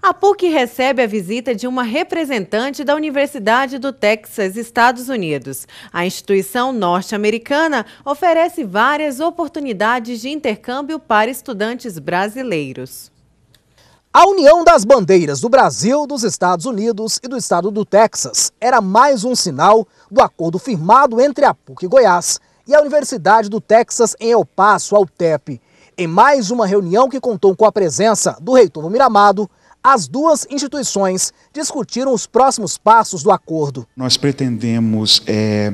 A PUC recebe a visita de uma representante da Universidade do Texas, Estados Unidos. A instituição norte-americana oferece várias oportunidades de intercâmbio para estudantes brasileiros. A união das bandeiras do Brasil, dos Estados Unidos e do estado do Texas era mais um sinal do acordo firmado entre a PUC Goiás e a Universidade do Texas em El Paso, ao TEP. Em mais uma reunião que contou com a presença do reitor Miramado, as duas instituições discutiram os próximos passos do acordo. Nós pretendemos é,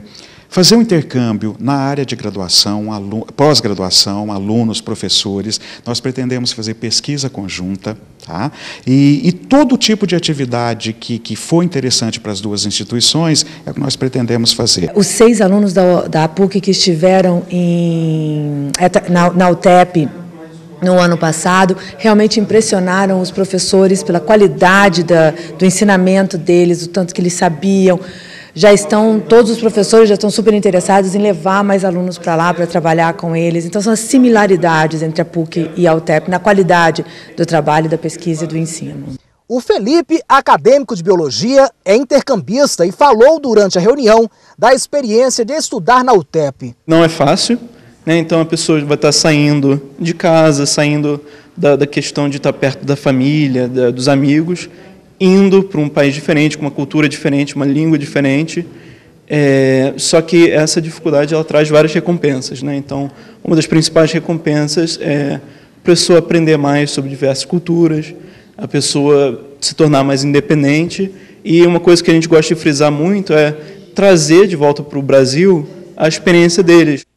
fazer um intercâmbio na área de graduação, pós-graduação, alunos, professores. Nós pretendemos fazer pesquisa conjunta. Tá? E, e todo tipo de atividade que, que for interessante para as duas instituições é o que nós pretendemos fazer. Os seis alunos da, da PUC que estiveram em, é, na, na UTEP no ano passado, realmente impressionaram os professores pela qualidade da, do ensinamento deles, o tanto que eles sabiam. Já estão, todos os professores já estão super interessados em levar mais alunos para lá para trabalhar com eles. Então, são as similaridades entre a PUC e a UTEP na qualidade do trabalho, da pesquisa e do ensino. O Felipe, acadêmico de biologia, é intercambista e falou durante a reunião da experiência de estudar na UTEP. Não é fácil, né? Então a pessoa vai estar saindo de casa, saindo da, da questão de estar perto da família, da, dos amigos, indo para um país diferente, com uma cultura diferente, uma língua diferente. É, só que essa dificuldade ela traz várias recompensas. Né? Então, uma das principais recompensas é a pessoa aprender mais sobre diversas culturas, a pessoa se tornar mais independente. E uma coisa que a gente gosta de frisar muito é trazer de volta para o Brasil a experiência deles.